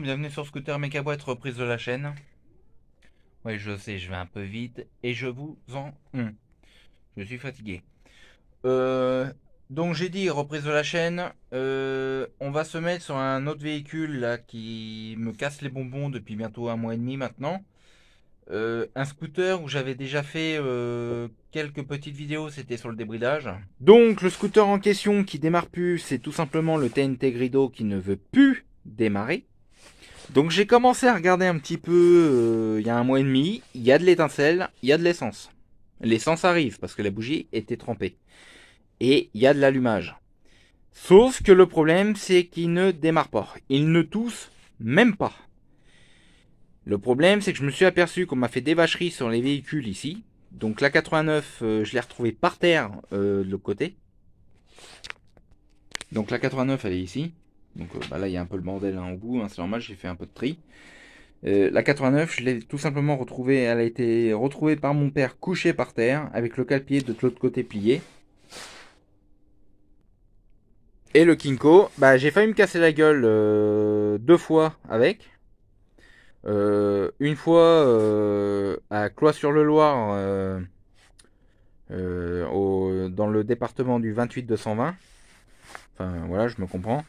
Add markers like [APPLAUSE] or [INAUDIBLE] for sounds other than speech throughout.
bienvenue sur Scooter boîte reprise de la chaîne. oui je sais, je vais un peu vite et je vous en... Hum. je suis fatigué. Euh, donc j'ai dit, reprise de la chaîne, euh, on va se mettre sur un autre véhicule là qui me casse les bonbons depuis bientôt un mois et demi maintenant. Euh, un scooter où j'avais déjà fait quelques petites vidéos, c'était sur le débridage. Donc le scooter en question qui démarre plus, c'est tout simplement le TNT Grido qui ne veut plus démarrer. Donc j'ai commencé à regarder un petit peu euh, il y a un mois et demi. Il y a de l'étincelle, il y a de l'essence. L'essence arrive parce que la bougie était trempée. Et il y a de l'allumage. Sauf que le problème, c'est qu'il ne démarre pas. Il ne tousse même pas. Le problème, c'est que je me suis aperçu qu'on m'a fait des vacheries sur les véhicules ici. Donc la 89, euh, je l'ai retrouvée par terre euh, de l'autre côté. Donc la 89, elle est ici. Donc euh, bah là, il y a un peu le bordel en au bout, hein, c'est normal, j'ai fait un peu de tri. Euh, la 89, je l'ai tout simplement retrouvée, elle a été retrouvée par mon père couché par terre, avec le calpier de l'autre côté plié. Et le Kinko, bah, j'ai failli me casser la gueule euh, deux fois avec. une fois à cloix sur le loir dans le département du 28-220. Enfin voilà, je me comprends.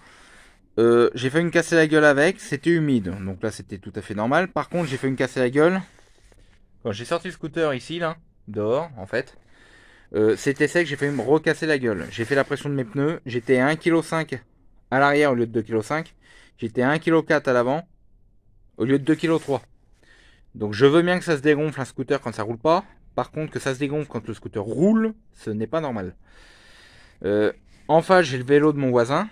Euh, j'ai fait une casser la gueule avec, c'était humide, donc là c'était tout à fait normal. Par contre, j'ai fait une casser la gueule quand j'ai sorti le scooter ici, là, dehors en fait. Euh, c'était sec, j'ai fait me recasser la gueule. J'ai fait la pression de mes pneus, j'étais à 1,5 kg à l'arrière au lieu de 2,5 kg. J'étais à 1,4 kg à l'avant au lieu de 2,3 kg. Donc je veux bien que ça se dégonfle un scooter quand ça roule pas. Par contre, que ça se dégonfle quand le scooter roule, ce n'est pas normal. Euh, enfin, j'ai le vélo de mon voisin.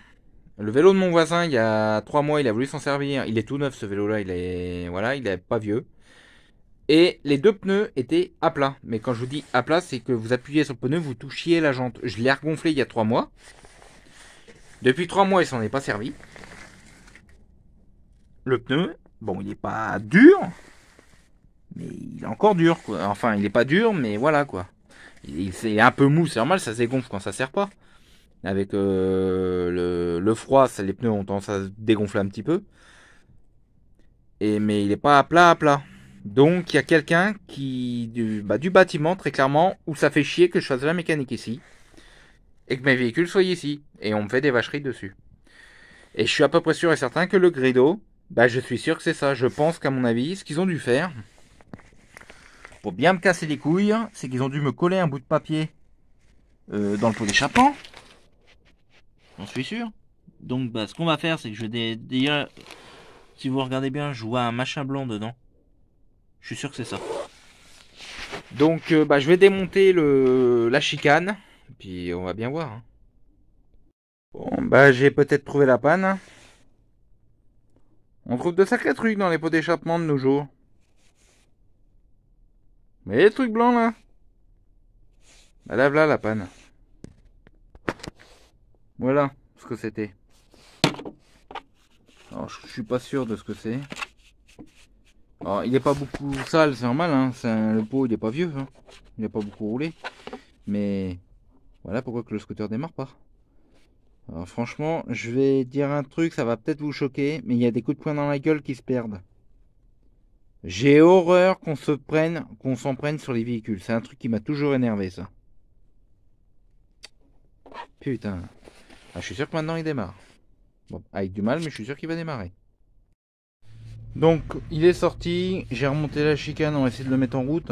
Le vélo de mon voisin, il y a trois mois, il a voulu s'en servir. Il est tout neuf ce vélo-là, il est voilà, il est pas vieux. Et les deux pneus étaient à plat. Mais quand je vous dis à plat, c'est que vous appuyez sur le pneu, vous touchiez la jante. Je l'ai regonflé il y a trois mois. Depuis trois mois, il s'en est pas servi. Le pneu, bon, il n'est pas dur, mais il est encore dur. Enfin, il n'est pas dur, mais voilà quoi. Il, est un peu mou, c'est normal, ça se dégonfle quand ça ne sert pas. Avec euh, le, froid, les pneus ont tendance à se dégonfler un petit peu. Et, mais il n'est pas à plat à plat. Donc il y a quelqu'un qui du, bah, du bâtiment, très clairement, où ça fait chier que je fasse la mécanique ici. Et que mes véhicules soient ici. Et on me fait des vacheries dessus. Et je suis à peu près sûr et certain que le grido, bah je suis sûr que c'est ça. Je pense qu'à mon avis, ce qu'ils ont dû faire, pour bien me casser les couilles, c'est qu'ils ont dû me coller un bout de papier euh, dans le pot d'échappement suis sûr. Donc, bah, ce qu'on va faire, c'est que je vais dire. Si vous regardez bien, je vois un machin blanc dedans. Je suis sûr que c'est ça. Donc, euh, bah, je vais démonter le... la chicane. Puis, on va bien voir. Hein. Bon, bah, j'ai peut-être trouvé la panne. On trouve de sacrés trucs dans les pots d'échappement de nos jours. Mais les trucs blancs, là. Bah, lave là, la panne. Voilà ce que c'était. Alors, je suis pas sûr de ce que c'est. Alors, il n'est pas beaucoup sale, c'est normal. Hein. le pot, il n'est pas vieux. Hein. Il n'a pas beaucoup roulé. Mais voilà pourquoi que le scooter démarre pas. Alors, franchement, je vais dire un truc, ça va peut-être vous choquer, mais il y a des coups de poing dans la gueule qui se perdent. J'ai horreur qu'on se prenne, qu'on s'en prenne sur les véhicules. C'est un truc qui m'a toujours énervé, ça. Putain. Ah, je suis sûr que maintenant il démarre. avec ah, du mal, mais je suis sûr qu'il va démarrer. Donc, il est sorti. J'ai remonté la chicane. On va essayer de le mettre en route.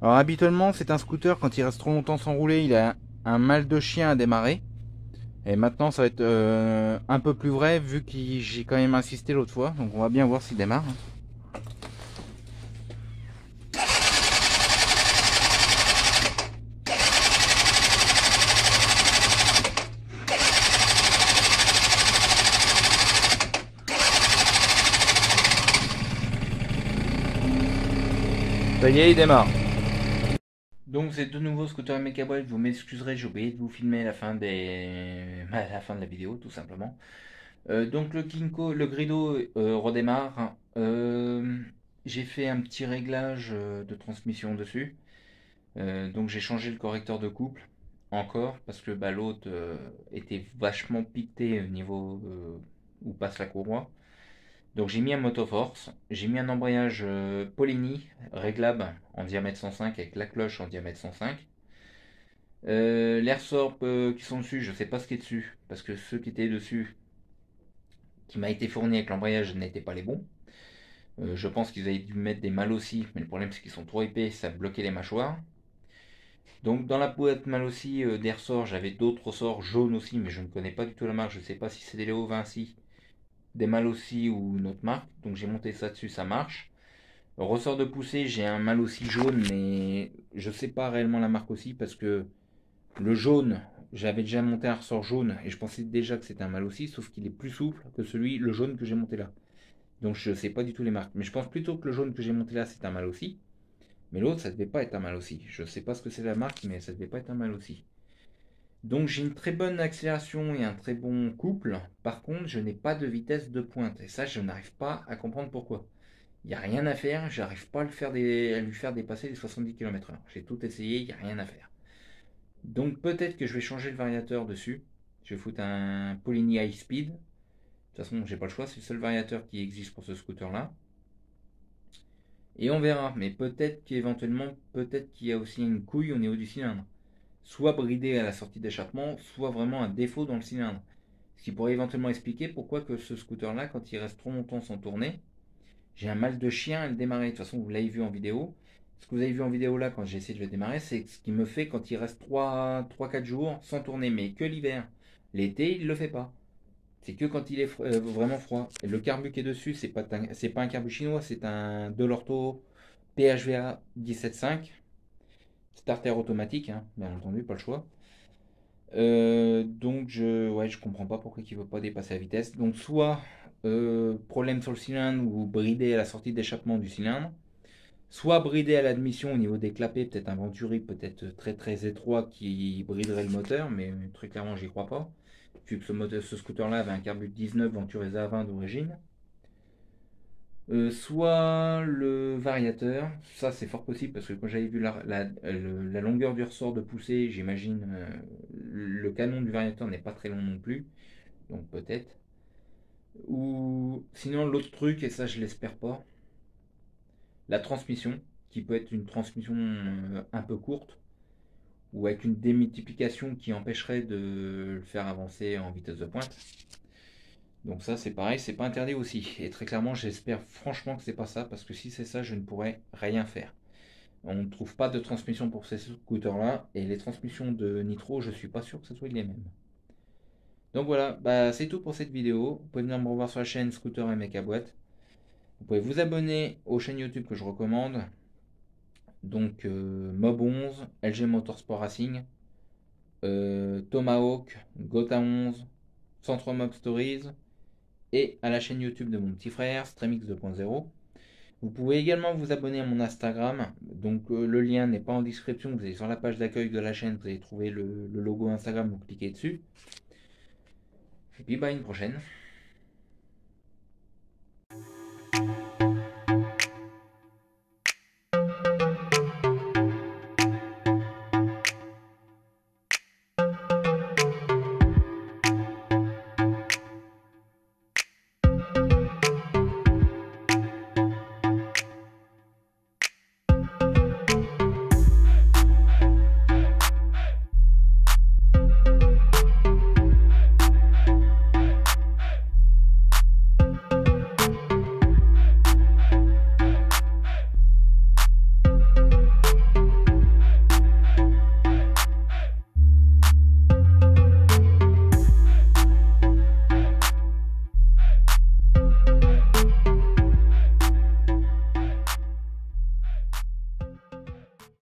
Alors, habituellement, c'est un scooter. Quand il reste trop longtemps sans rouler, il a un mal de chien à démarrer. Et maintenant, ça va être euh, un peu plus vrai vu que j'ai quand même insisté l'autre fois. Donc, on va bien voir s'il démarre. Hein. il démarre. Donc c'est de nouveau Scooter Mechaboy, vous m'excuserez, j'ai oublié de vous filmer la fin des... [LAUGHS] à la fin de la vidéo tout simplement. Euh, donc le Kinko, le Grido euh, redémarre. Euh, j'ai fait un petit réglage de transmission dessus. donc j'ai changé le correcteur de couple encore parce que bah, l'autre était vachement piqué au niveau où passe la courroie. Donc j'ai mis un Force, j'ai mis un embrayage euh, Polini réglable en diamètre 105 avec la cloche en diamètre 105. Euh, les L'air euh, qui sont dessus, je ne sais pas ce qui est dessus, parce que ceux qui étaient dessus, qui m'a été fourni avec l'embrayage, n'étaient pas les bons. je pense qu'ils avaient dû mettre des mâles aussi, mais le problème c'est qu'ils sont trop épais, ça bloquait les mâchoires. Donc dans la boîte mal aussi d'air j'avais d'autres ressorts jaunes aussi, mais je ne connais pas du tout la marque, je ne sais pas si c'est des Léo Vinci des mal aussi ou une autre marque. Donc j'ai monté ça dessus, ça marche. Ressort de poussée, j'ai un mal aussi jaune, mais je ne sais pas réellement la marque aussi parce que le jaune, j'avais déjà monté un ressort jaune et je pensais déjà que c'était un mal aussi, sauf qu'il est plus souple que celui, le jaune que j'ai monté là. Donc je ne sais pas du tout les marques, mais je pense plutôt que le jaune que j'ai monté là c'est un mal aussi. Mais l'autre, ça ne devait pas être un mal aussi. Je sais pas ce que c'est la marque, mais ça ne devait pas être un mal aussi. Donc j'ai une très bonne accélération et un très bon couple. Par contre, je n'ai pas de vitesse de pointe. Et ça, je n'arrive pas à comprendre pourquoi. Il n'y a rien à faire, j'arrive pas à, le faire lui faire dépasser les 70 km/h. J'ai tout essayé, il n'y a rien à faire. Donc peut-être que je vais changer le variateur dessus. Je vais foutre un Polini High Speed. De toute façon, n'ai pas le choix, c'est le seul variateur qui existe pour ce scooter-là. Et on verra, mais peut-être qu'éventuellement, peut-être qu'il y a aussi une couille au niveau du cylindre soit bridé à la sortie d'échappement, soit vraiment un défaut dans le cylindre. Ce qui pourrait éventuellement expliquer pourquoi que ce scooter-là, quand il reste trop longtemps sans tourner, j'ai un mal de chien à le démarrer. De toute façon, vous l'avez vu en vidéo. Ce que vous avez vu en vidéo là, quand j'ai essayé de le démarrer, c'est ce qui me fait quand il reste 3-4 jours sans tourner, mais que l'hiver. L'été, il ne le fait pas. C'est que quand il est euh, vraiment froid. le carbu qui est dessus, c'est pas, pas un carbu chinois, c'est un Delorto PHVA 17.5. Starter automatique, hein, bien entendu, pas le choix. Euh, donc je ouais je comprends pas pourquoi il veut pas dépasser la vitesse. Donc soit euh, problème sur le cylindre ou bridé à la sortie d'échappement du cylindre, soit bridé à l'admission au niveau des clapets, peut-être un venturi peut-être très très étroit qui briderait le moteur, mais très clairement j'y crois pas. Puis ce, ce scooter là avait un carburant 19 Venturesa 20 d'origine. Euh, soit le variateur, ça c'est fort possible parce que quand j'avais vu la, la, longueur du ressort de poussée, j'imagine euh, le canon du variateur n'est pas très long non plus, donc peut-être. Ou sinon l'autre truc, et ça je l'espère pas, la transmission, qui peut être une transmission euh, un peu courte, ou avec une démultiplication qui empêcherait de le faire avancer en vitesse de pointe. Donc ça, c'est pareil, c'est pas interdit aussi. Et très clairement, j'espère franchement que c'est pas ça, parce que si c'est ça, je ne pourrais rien faire. On ne trouve pas de transmission pour ces scooters-là, et les transmissions de Nitro, je suis pas sûr que ce soit les mêmes. Donc voilà, bah c'est tout pour cette vidéo. Vous pouvez venir me revoir sur la chaîne Scooter et à Boîte. Vous pouvez vous abonner aux chaînes YouTube que je recommande. Donc euh, Mob 11, LG Motorsport Racing, euh, Tomahawk, Gota 11, Centro Mob Stories, et à la chaîne YouTube de mon petit frère, Streamix 2.0. Vous pouvez également vous abonner à mon Instagram. Donc euh, le lien n'est pas en description. Vous allez sur la page d'accueil de la chaîne, vous allez trouver le, logo Instagram, vous cliquez dessus. Et puis bah une prochaine.